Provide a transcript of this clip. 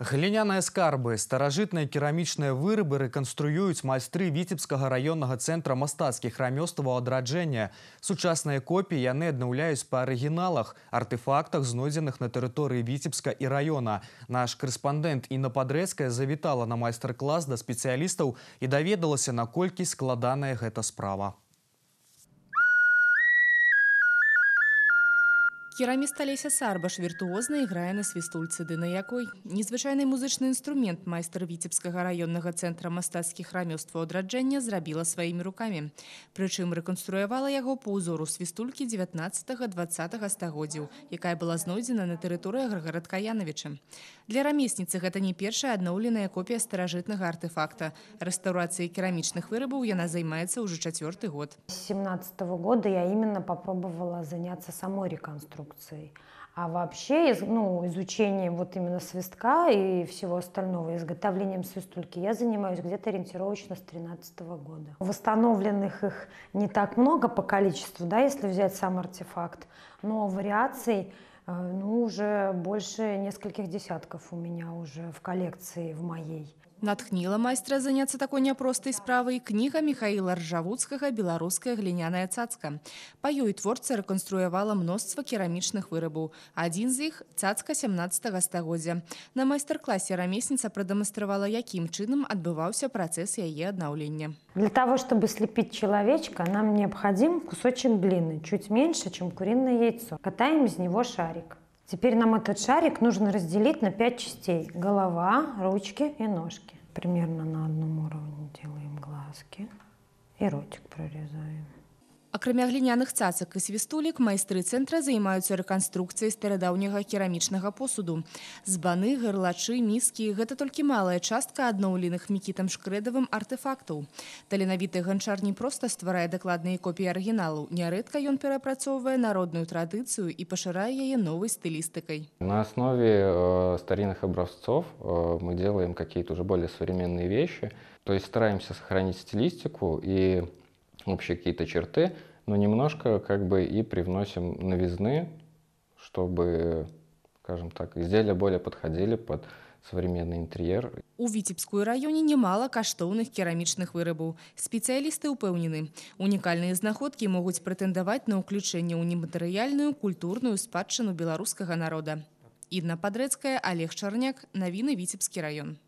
Гліняныя скарбы, старажытныя керамічныя вырабы рэканструююць майстры віцебскага раённага цэнтра мастацкіх рамёстваў адраджэння. Сучасныя копіі яны аднаўляюць па арыгіналах, артэфактах, знойдзеных на тэрыторыі віцебска і раёна. Наш корэспандэнт Іна Падрэцкая завітала на майстар-клас да спецыялістаў і даведалася, наколькі складаная гэта справа. Кераміст Алеся Сарбаш віртуозна іграе на свістульцы, ды на якой незвычайны музычны інструмент майстар віцебскага раённага цэнтра мастацкіх рамёстваў адраджэння зрабіла сваімі рукамі. Прычым рэканструявала яго по ўзору свістулькі 19-20 -го стагоддзяў, якая была знойдзена на тэрыторыі Грагарадкаянавічым. Для рамесніцы гэта не першая адноўленая копія старажытнага артефакта. Рэстаўрацыя керамічных вырабаў яна займаецца ўжо чацвёрты год. 17 -го года я именно попробовала заняться самой рэканструкцыя инструкций. А вообще ну, изучением вот именно свистка и всего остального, изготовлением свистульки, я занимаюсь где-то ориентировочно с 2013 года. Восстановленных их не так много по количеству, да, если взять сам артефакт, но вариаций э, ну, уже больше нескольких десятков у меня уже в коллекции в моей. натхніла майстра заняцца такой няпростай справай кніга михаила ржавуцкага беларуская гліняная цацка па ёй творца рэканструявала мноства керамічных вырабаў адзін з іх цацка 17 стагоддзя на майстар-класе рамесніца прадэманстравала якім чынам адбываўся працэс яе аднаўлення для того чтобы слепіць чалавечка нам необходим кусочек бліны чуть меньше чем куриное яйцо катаем з него шарик Теперь нам этот шарик нужно разделить на 5 частей. Голова, ручки и ножки. Примерно на одном уровне делаем глазки. И ротик прорезаем акрамя гліняных цацак і свістулік майстры цэнтра займаюцца рэканструкцыяй старадаўняга керамічнага посуду з баны гарлачы міскі гэта толькі малая частка адноўленых мікітам шкрэдавым артефактаў таленавіты ганчар не проста стварае дакладныя копіі арыгіналу нярэдка ён перапрацоўвае народную традыцыю і пашырае яе новай стылістыкай на аснове э, старінных абразцов э, мы делаем какие-то уже более современные вещи то есть стараемся сохранить стилістику і общие какие-то черты, но ну, немножко как бы и привносим новизны, чтобы, скажем так, изделия более подходили под современный інтер'ер. У віцебскую раёне немало каштоўных керамічных вырабаў. Спецыялісты ўпэўнены. Унікальныя знаходкі могуць прэтэндаваць на ўключэнне ў нематэрыяльную культурную спадчыну беларускага народа. Ідна падрэцкая алег чарняк навіны віцебскі раён.